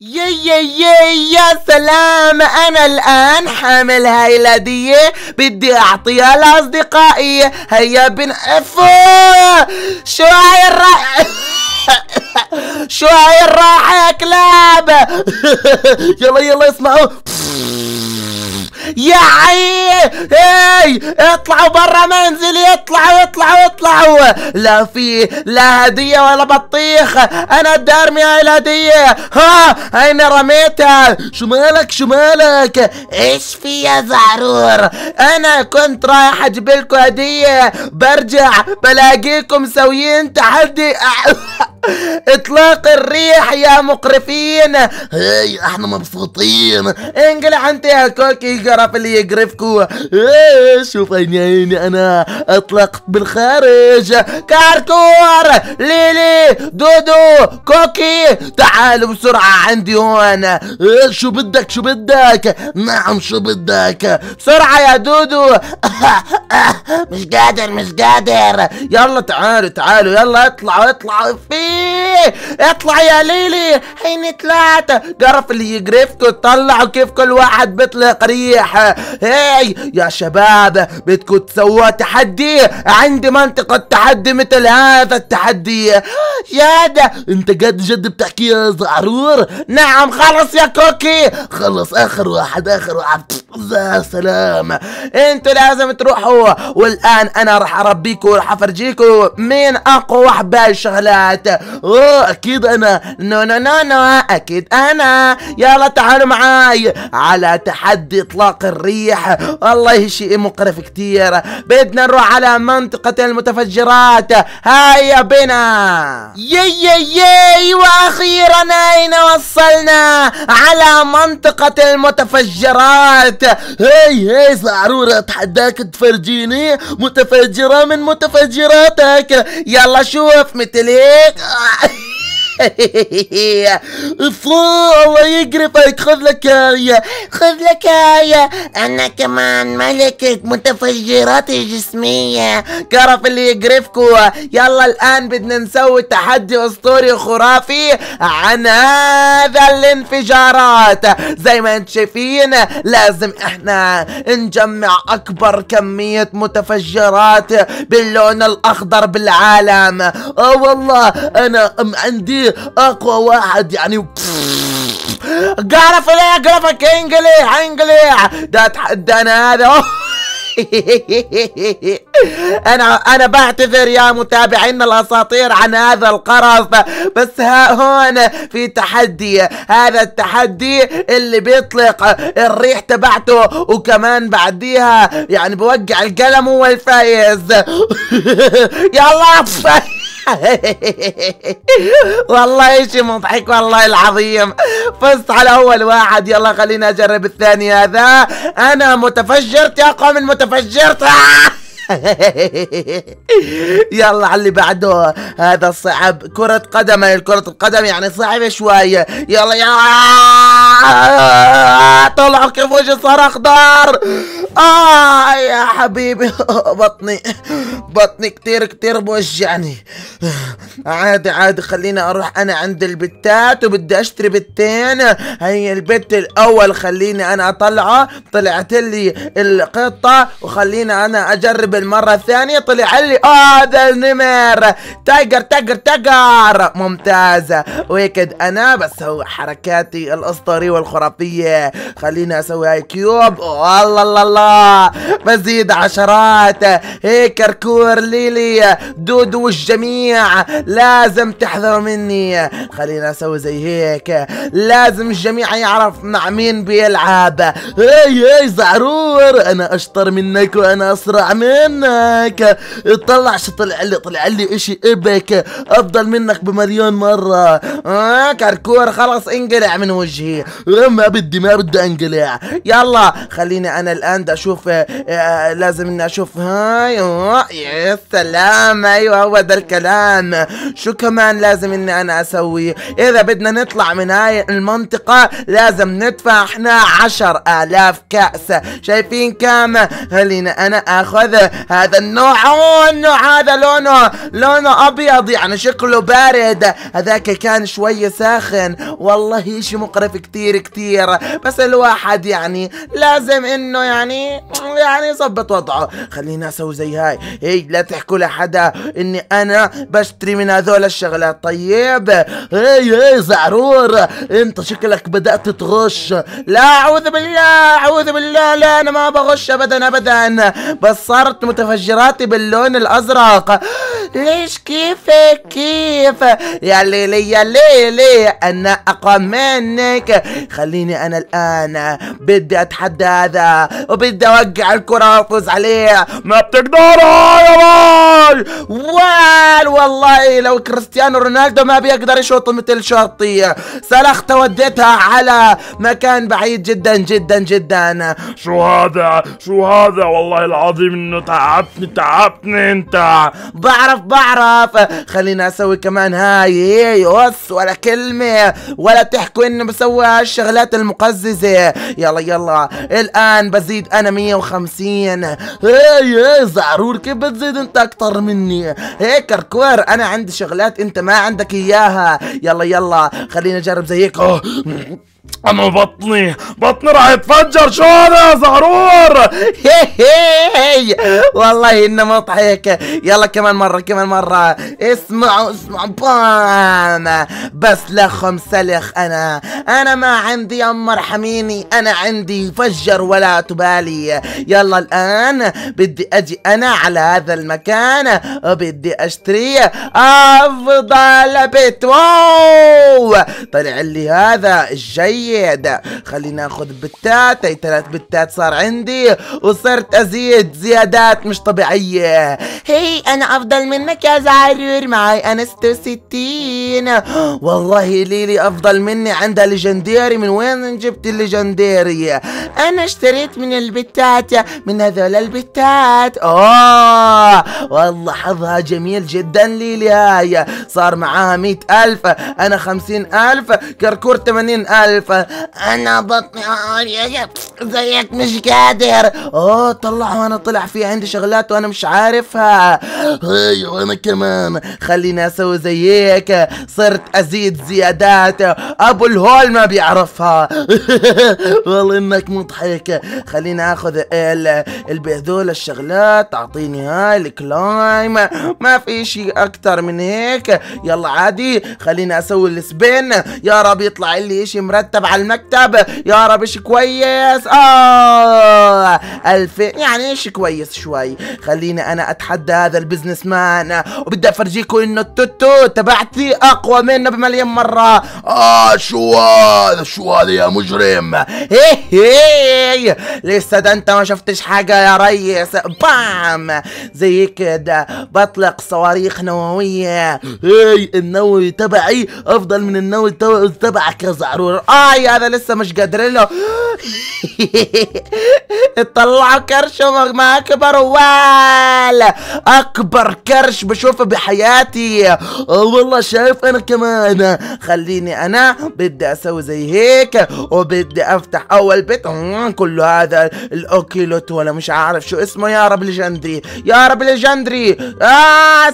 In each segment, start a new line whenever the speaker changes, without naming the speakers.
يي يي يا سلام انا الان حامل هاي الهدية بدي اعطيها لاصدقائي هيا بن شو هاي الرائحة شو هاي الرائحة يا كلاب يلا يلا اسمعوا يا حي هي إيه! اطلعوا برا منزلي اطلعوا اطلعوا اطلعوا لا في لا هدية ولا بطيخ انا بدي ارمي هاي الهدية ها انا رميتها شو مالك شو مالك ايش في يا زعرور انا كنت رايح اجيب لكم هدية برجع بلاقيكم سويين تحدي اطلاق الريح يا مقرفين هاي احنا مبسوطين انقلع انت يا كوكي قرف اللي يقرفكو شوف عيني عيني انا اطلقت بالخارج كاركور ليلي دودو كوكي تعالوا بسرعة عندي هون شو بدك شو بدك نعم شو بدك بسرعة يا دودو مش قادر مش قادر يلا تعالوا تعالوا يلا اطلعوا اطلعوا فيه اطلع يا ليلي هيني طلعت جرف اللي يقرفكوا طلعوا كيف كل واحد بيطلق ريح هاي يا شباب بدكم تسووا تحدي عندي منطقة تحدي مثل هذا التحدي يا ده انت جد جد بتحكي يا زعرور نعم خلص يا كوكي خلص اخر واحد اخر واحد يا سلام انتوا لازم تروحوا والان انا راح اربيكم وراح افرجيكم مين اقوى واحد بهالشغلات اكيد انا نو نو نو نو اكيد انا يلا تعالوا معاي على تحدي اطلاق الريح والله شيء مقرف كثير بدنا نروح على منطقة المتفجرات هيا بنا يي يي يي واخيرا اين وصلنا على منطقة المتفجرات هي هي زعرورة اتحداك تفرجيني متفجرة من متفجراتك يلا شوف مثل هيك فو الله يقرفك خذ لك آية خذ لك آية أنا كمان ملكة متفجرات جسمية كرف اللي يقرفكوا يلا الآن بدنا نسوي تحدي أسطوري خرافي عن هذا الانفجارات زي ما انتم شايفين لازم احنا نجمع أكبر كمية متفجرات باللون الأخضر بالعالم اه والله أنا عندي اقوى واحد يعني قرف ليه جرافا كينج ليه ده اتحدى انا هذا انا انا بعتذر يا متابعينا الاساطير عن هذا القرف بس ها هون في تحدي هذا التحدي اللي بيطلق الريح تبعته وكمان بعديها يعني بوقع القلم هو الفايز يلا والله اشي مضحك والله العظيم فزت على اول واحد يلا خلينا اجرب الثاني هذا انا متفجرت يا قوم متفجرت يلا على اللي بعده هذا صعب كرة قدم يعني كرة القدم يعني صعبة شوية يلا يا طلعوا كيف وجه صار اخضر آه يا حبيبي بطني بطني كتير كتير بوجعني عادي عادي خليني أروح أنا عند البتات وبدي أشتري بتين هي البت الأول خليني أنا أطلعه طلعت لي القطة وخليني أنا أجرب المرة الثانية طلع لي آه ده النمر تاجر تاجر تاجر ممتازة ويكد أنا بسوي حركاتي الأسطورية والخرافية خليني أسوي هاي كيوب والله الله الله مزيد عشرات هيك كركور ليلي دودو والجميع لازم تحذروا مني خلينا اسوي زي هيك لازم الجميع يعرف مع مين بيلعب هاي هاي زعرور انا اشطر منك وانا اسرع منك اطلع شو طلع لي طلع لي اشي ابك افضل منك بمليون مرة آه كركور خلاص انقلع من وجهي ما بدي ما بدي انقلع يلا خليني انا الان بدي اشوف آه، آه، لازم اني اشوف هاي آه، يا سلام ايوه هو ده الكلام شو كمان لازم اني انا اسوي اذا بدنا نطلع من هاي المنطقة لازم ندفع احنا عشر الاف كأس شايفين كام خلينا انا اخذ هذا النوع النوع هذا لونه لونه ابيض يعني شكله بارد هذاك كان شوي ساخن والله شيء مقرف كتير كتير بس الواحد يعني لازم انه يعني يعني يعني ظبط وضعه خلينا اسوي زي هاي هي لا تحكوا لحدا اني انا بشتري من هذول الشغلات طيب هي هي زعرور انت شكلك بدات تغش لا اعوذ بالله اعوذ بالله لا انا ما بغش ابدا ابدا بس صارت متفجراتي باللون الازرق ليش كيف كيف يا ليلي يا ليلي انا اقوى منك خليني انا الان بدي اتحدى هذا وبدي بدي اوقع الكرة وافوز عليها ما بتقدرها يا باي وال والله لو كريستيانو رونالدو ما بيقدر يشوط مثل شوطي سلخت وديتها على مكان بعيد جدا جدا جدا شو هذا شو هذا والله العظيم انه تعبتني تعبتني انت بعرف بعرف خليني اسوي كمان هاي يس إيه، ولا كلمة ولا تحكوا اني بسوي هالشغلات المقززة يلا يلا الان بزيد انا 150 هاي يا زعرور كيف بتزيد انت اكتر مني هيك كركور انا عندي شغلات انت ما عندك اياها يلا يلا خليني اجرب زيك انا بطني بطني راح يتفجر شو هذا يا زهرور والله انه مضحك يلا كمان مره كمان مره اسمعوا اسمعوا بام بس لخم سلخ انا انا ما عندي يا ارحميني انا عندي فجر ولا تبالي يلا الان بدي اجي انا على هذا المكان وبدي اشتري افضل بيت واو طلع لي هذا الجيد زيادة خلينا ناخذ بتات هي ثلاث بتات صار عندي وصرت أزيد زيادات مش طبيعية هي أنا أفضل منك يا زعرور معي أنا 66 والله ليلي أفضل مني عندها ليجنديري من وين جبت الليجنديري أنا اشتريت من البتات من هذول البتات اوه والله حظها جميل جدا ليلي هاي صار معاها مئة ألف أنا خمسين ألف كركور تمانين ألف انا بطني آه، آه، زيك مش قادر اوه طلع وانا طلع في عندي شغلات وانا مش عارفها هاي أيوة، وانا كمان خليني اسوي زيك صرت ازيد زيادات ابو الهول ما بيعرفها والله انك مضحك خليني اخذ البهذول الشغلات اعطيني هاي الكلايم ما في شيء اكثر من هيك يلا عادي خليني اسوي السبين يا رب يطلع لي شيء مرتب على المكتب يا رب ايش كويس اه 2000 يعني ايش كويس شوي خليني انا اتحدى هذا البزنس مان وبدي افرجيكم انه التوتو تبعتي اقوى منه بمليون مره اه شو هذا شو هذا يا مجرم هي هي لسه ده انت ما شفتش حاجه يا ريس بام زي كده بطلق صواريخ نوويه هي النووي تبعي افضل من النووي تبعك يا زعرور اه هاي انا لسه مش قادر له اطلعوا كرش ما اكبر ولا اكبر كرش بشوفه بحياتي والله شايف انا كمان خليني انا بدي اسوي زي هيك وبدي افتح اول بيت آه، كل هذا الاوكيلوت ولا مش عارف شو اسمه يا رب ليجندري يا رب ليجندري آه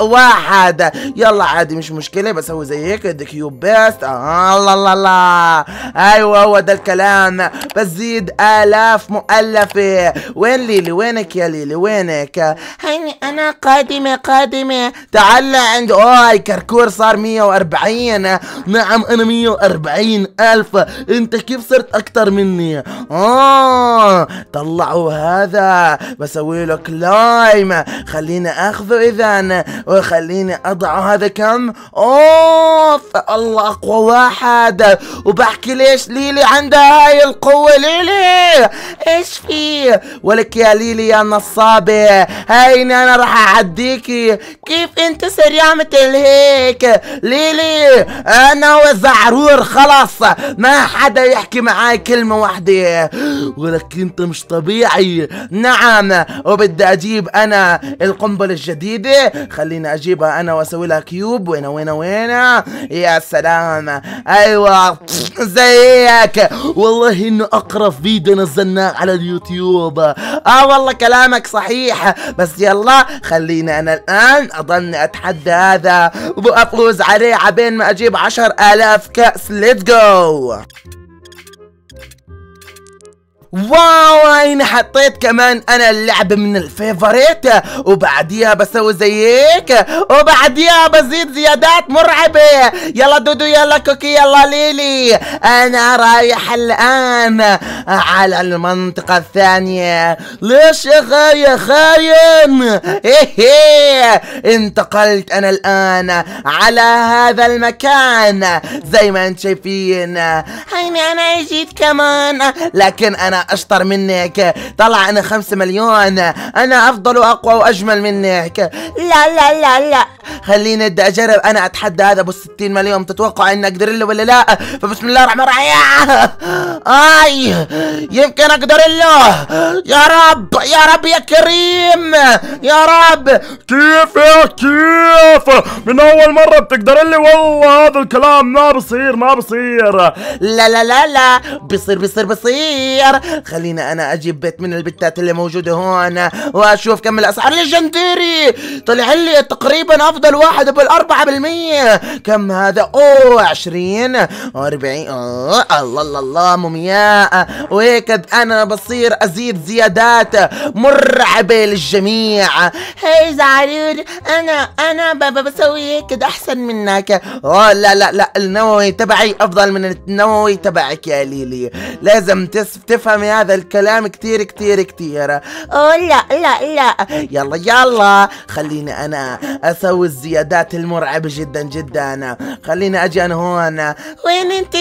واحد يلا عادي مش مشكله بسوي زي هيك كيوب بيست آه الله الله الله ايوه هو ده الكلام بزيد الاف مؤلفه وين ليلي وينك يا ليلي وينك هيني انا قادمه قادمه تعال عند اوه كركور صار 140 نعم انا 140 الف انت كيف صرت اكثر مني اه طلعوا هذا بسوي له كلايم خليني اخذه اذا وخليني اضع هذا كم اوف الله اقوى واحد وبحكي ليش ليلي عندها هاي القوة ليلي ايش في ولك يا ليلي يا نصابة هيني انا راح اعديكي كيف انت سريعة مثل هيك ليلي انا وزعرور خلص ما حدا يحكي معاي كلمة واحدة ولك انت مش طبيعي نعم وبدي اجيب انا القنبلة الجديدة خليني اجيبها انا واسوي لها كيوب وين وين وين يا سلام ايوه زيك والله انه اقرف فيديو نزلناه على اليوتيوب اه والله كلامك صحيح بس يلا خليني انا الان اظن اتحدى هذا وافوز عليه عبين ما اجيب عشر الاف كأس ليتس جو واو هنا حطيت كمان انا اللعبة من الفيفوريت وبعديها بسوي زي هيك وبعديها بزيد زيادات مرعبة يلا دودو يلا كوكي يلا ليلي انا رايح الان على المنطقة الثانية ليش يا خي يا خاين ايه, إيه انتقلت انا الان على هذا المكان زي ما انت شايفين هيني انا اجيت كمان لكن انا اشطر منك طلع انا خمسة مليون انا افضل واقوى واجمل منك لا لا لا لا خليني بدي اجرب انا اتحدى هذا ابو 60 مليون تتوقع اني اقدر له ولا لا فبسم الله الرحمن الرحيم اي يمكن اقدر له يا رب يا رب يا كريم يا رب كيف يا كيف من اول مره بتقدر لي والله هذا الكلام ما بصير ما بصير لا لا لا لا بصير بصير بصير خلينا انا اجيب بيت من البتات اللي موجوده هون واشوف كم الاسعار ليجندري طلع لي تقريبا افضل واحد بالاربعة بالمية كم هذا اوه 20 40 اوه الله الله الله مومياء وهيك انا بصير ازيد زيادات مرعبة للجميع هاي زعرور انا انا بسوي هيك احسن منك اوه لا لا لا النووي تبعي افضل من النووي تبعك يا ليلي لازم تفهم تسمعي هذا الكلام كتير كتير كتير لا لا لا يلا يلا خليني أنا أسوي الزيادات المرعبة جدا جدا خليني أجي أنا هون وين أنت؟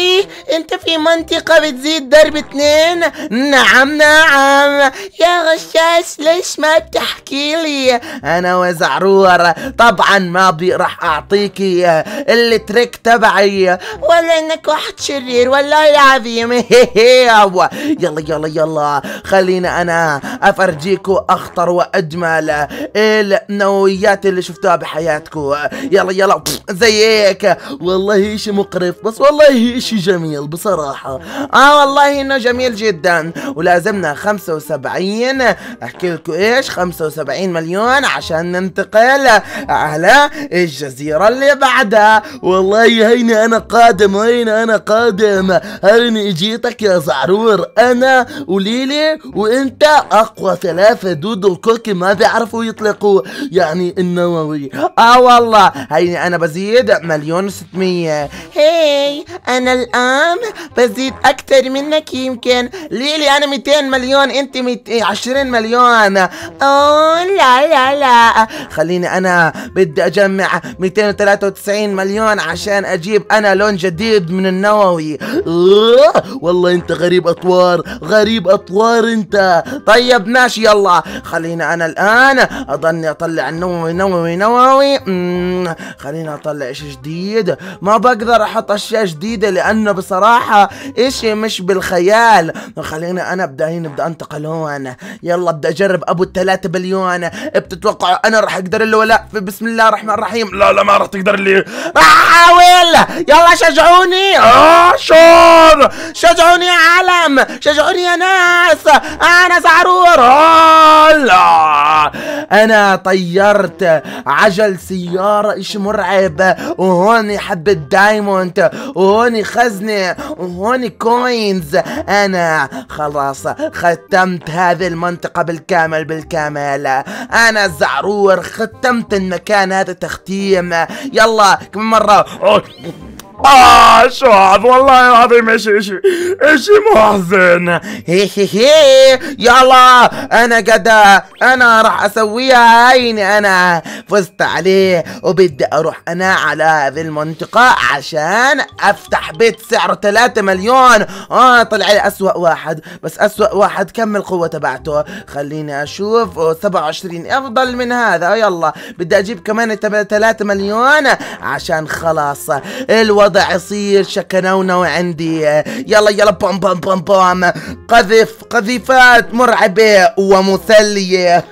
أنت في منطقة بتزيد درب اثنين نعم نعم يا غشاش ليش ما بتحكي لي؟ أنا وزعرور طبعا ما بدي راح أعطيكي التريك تبعي ولا إنك واحد شرير والله العظيم يلا يلا يلا يلا خلينا أنا أفرجيكو أخطر وأجمل النوويات اللي شفتوها بحياتكو يلا يلا زيك والله شيء مقرف بس والله شيء جميل بصراحة آه والله إنه جميل جدا ولازمنا 75 أحكي لكم إيش 75 مليون عشان ننتقل على الجزيرة اللي بعدها والله هيني أنا قادم هيني أنا قادم هيني جيتك يا زعرور أنا وليلي وانت اقوى ثلاثة دود الكركي ما بيعرفوا يطلقوا يعني النووي اه والله هيني انا بزيد مليون وستمية هاي انا الان بزيد اكثر منك يمكن ليلي انا 200 مليون انت 20 مليون اوه لا لا لا خليني انا بدي اجمع 293 مليون عشان اجيب انا لون جديد من النووي والله انت غريب اطوار غريب اطوار انت طيب ماشي يلا خلينا انا الان اظني اطلع نووي نووي نووي خلينا اطلع شيء جديد ما بقدر احط اشياء جديده لانه بصراحه اشي مش بالخيال خلينا انا ابدا هنا ابدا انتقل هون يلا ابدا اجرب ابو الثلاثة بليون بتتوقعوا انا راح اقدر اللي ولا بسم الله الرحمن الرحيم لا لا ما راح تقدر اللي احاول يلا شجعوني آه شور شجعوني يا عالم شجعوني سعور يا ناس انا سعرور الله انا طيرت عجل سيارة اشي مرعب وهون حبة دايموند وهون خزنة وهون كوينز انا خلاص ختمت هذه المنطقة بالكامل بالكامل انا زعرور ختمت المكان هذا تختيم يلا كم مرة آه شعب والله العظيم إيش إيش إيش محزن هي هي هي يلا أنا جدا أنا راح أسويها هيني أنا فزت عليه وبدي أروح أنا على هذه المنطقة عشان أفتح بيت سعره 3 مليون آه طلع لي أسوأ واحد بس أسوأ واحد كم القوة تبعته خليني أشوف 27 أفضل من هذا آه، يلا بدي أجيب كمان 3 مليون عشان خلاص الوضع وضع يصير شكنونا وعندي يلا يلا بام بام بام بام قذف قذيفات مرعبة ومسلية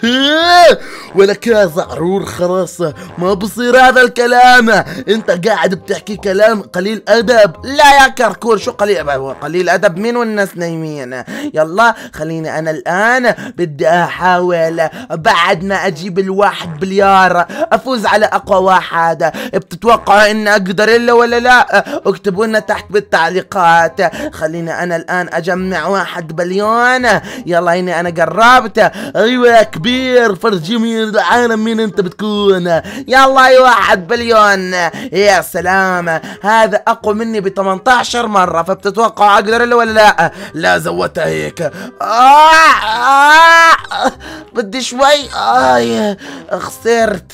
ولا يا زعرور خلاص ما بصير هذا الكلام انت قاعد بتحكي كلام قليل ادب لا يا كركور شو قليل ادب قليل ادب مين والناس نايمين يلا خليني انا الان بدي احاول بعد ما اجيب الواحد بليار افوز على اقوى واحد بتتوقع ان اقدر الا ولا لا اكتبوا لنا تحت بالتعليقات خليني انا الان اجمع واحد بليون يلا هيني انا قربت ايوه يا كبير فرجيني العالم مين انت بتكون يلا يا واحد بليون يا سلام هذا اقوى مني ب 18 مره فبتتوقع اقدر له ولا لا لا زودتها هيك آه آه بدي شوي آه خسرت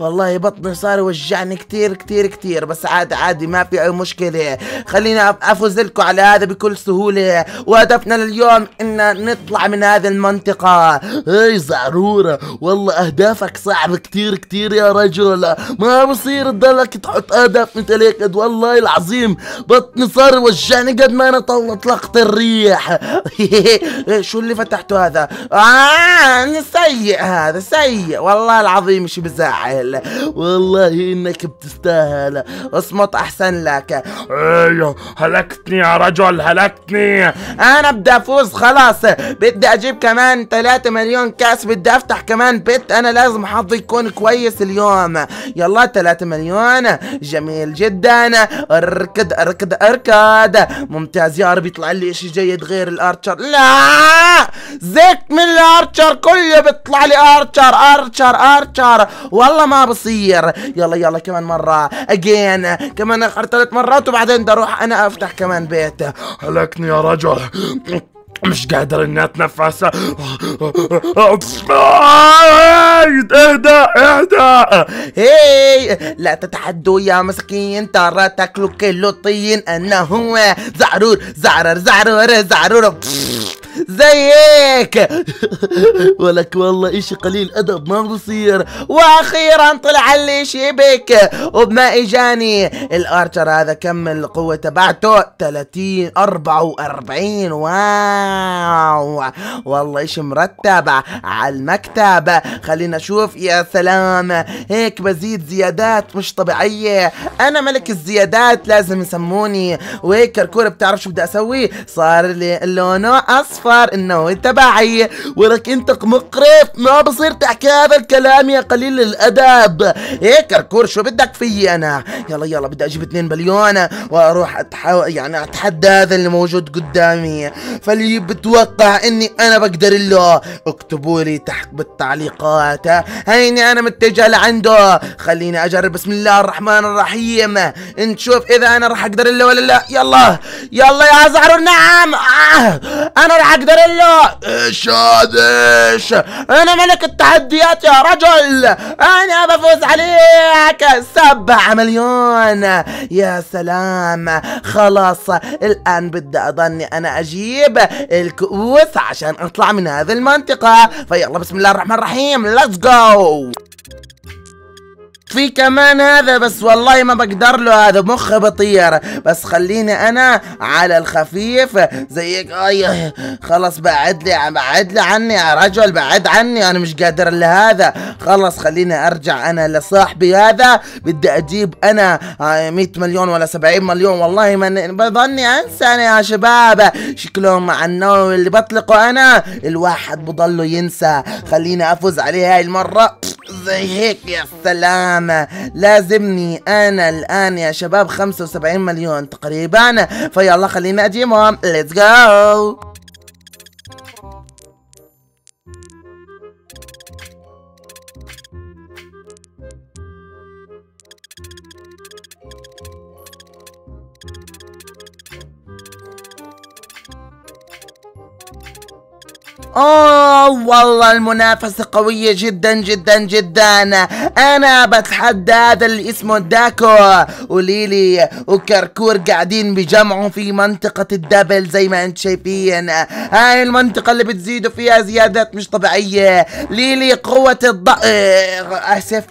والله بطني صار يوجعني كثير كثير كثير بس عادي عادي ما في اي مشكله خلينا افوز لكم على هذا بكل سهوله وهدفنا لليوم ان نطلع من هذه المنطقه اي زعروره والله اهدافك صعب كتير كتير يا رجل ما بصير تضلك تحط اهداف مثل هيك والله العظيم بطني صار وجعني قد ما انا طلقت الريح شو اللي فتحته هذا آه سيء هذا سيء والله العظيم شي بزعل والله انك بتستاهل اصمت احسن لك ايوه هلكتني يا رجل هلكتني انا بدي افوز خلاص بدي اجيب كمان 3 مليون كاس بدي افتح كمان بيت انا لازم حظي يكون كويس اليوم يلا 3 مليون جميل جدا اركض اركض اركض ممتاز يا رب يطلع لي شيء جيد غير الارشر لا زيك من الارشر كله بيطلع لي ارشر ارشر ارشر والله ما بصير يلا يلا كمان مره اجين كمان اخر ثلاث مرات وبعدين بدي اروح انا افتح كمان بيت هلكني يا رجل مش قادر اني اتنفس اهدا اهدا هي لا تتحدوا يا مسكين ترى تاكلوا كيلو طين انه زعرور زعرر زعرور زعرور زيك ولك والله اشي قليل ادب ما بصير واخيرا طلع اللي شبك وبما اجاني الارشر هذا كمل القوه تبعته 30 44 واو والله اشي مرتب على المكتب خلينا نشوف يا سلام هيك بزيد زيادات مش طبيعيه انا ملك الزيادات لازم يسموني وهيك كركور بتعرف شو بدي اسوي صار لي لونه اصفر صار انه انت ولك انت مقرف ما بصير تحكي هذا الكلام يا قليل الادب ايه كركور شو بدك فيي انا يلا يلا بدي اجيب 2 بليون واروح أتحو... يعني اتحدى هذا اللي موجود قدامي فاللي بتوقع اني انا بقدر له اكتبوا لي تحت بالتعليقات هيني انا متجه لعنده خليني اجرب بسم الله الرحمن الرحيم نشوف اذا انا راح اقدر له ولا لا يلا يلا يا زهر نعم آه. انا راح اقدر الا ايش هذا ايش انا ملك التحديات يا رجل انا بفوز عليك سبع مليون يا سلام خلاص الان بدي اضلني انا اجيب الكؤوس عشان اطلع من هذه المنطقة فيلا بسم الله الرحمن الرحيم ليتس جو في كمان هذا بس والله ما بقدر له هذا مخه بطير بس خليني انا على الخفيف زيك اي خلص بعد لي بعد لي عني يا رجل بعد عني انا مش قادر لهذا خلص خليني ارجع انا لصاحبي هذا بدي اجيب انا 100 آه، مليون ولا 70 مليون والله ما بظني انسى انا يا شباب شكلهم مع النوم اللي بطلقه انا الواحد بضله ينسى خليني افوز عليه هاي المره هيك يا سلامة لازمني انا الان يا شباب 75 مليون تقريبا فيلا خليني اجيبهم ليتس جو اوه والله المنافسة قوية جدا جدا جدا انا بتحدى هذا اللي اسمه داكو وليلي وكركور قاعدين بجمعوا في منطقة الدبل زي ما انت شايفين هاي المنطقة اللي بتزيدوا فيها زيادات مش طبيعية ليلي قوة الض... اسف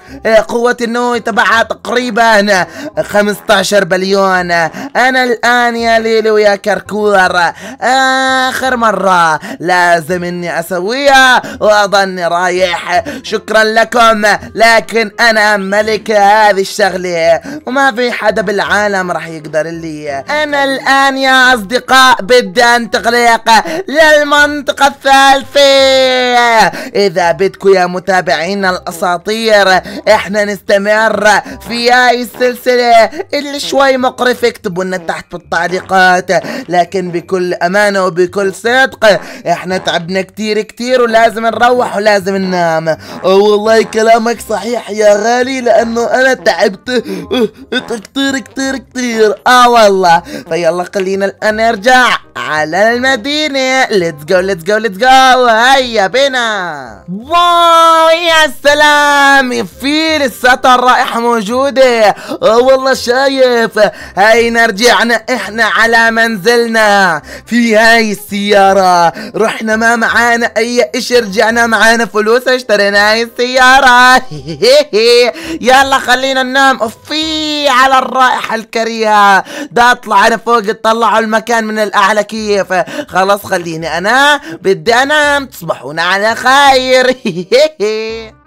قوة النووي تبعها تقريبا 15 بليون انا الان يا ليلي ويا كركور اخر مرة لازم لازم اني اسويها واظني رايح شكرا لكم لكن انا ملك هذه الشغلة وما في حدا بالعالم راح يقدر لي انا الان يا اصدقاء بدي انتقلق للمنطقة الثالثة اذا بدكم يا متابعينا الاساطير احنا نستمر في هاي السلسلة اللي شوي مقرفة اكتبوا لنا تحت بالتعليقات لكن بكل امانة وبكل صدق احنا تعبنا تعبنا كتير كتير ولازم نروح ولازم ننام أه، والله كلامك صحيح يا غالي لانه انا تعبت أه، أه، كتير كتير كتير اه والله فيلا خلينا الان نرجع على المدينة ليتس جو ليتس جو ليتس جو هيا بنا واو يا سلام في لساتها الرائحة موجودة والله شايف هاي رجعنا احنا على منزلنا في هاي السيارة رحنا ما معانا اي اشي رجعنا معانا فلوس اشترينا هاي السيارة يلا خلينا ننام اوفي على الرائحة الكريهة ده انا فوق اطلعوا المكان من الاعلى كيف خلاص خليني انا بدي انام تصبحون على خير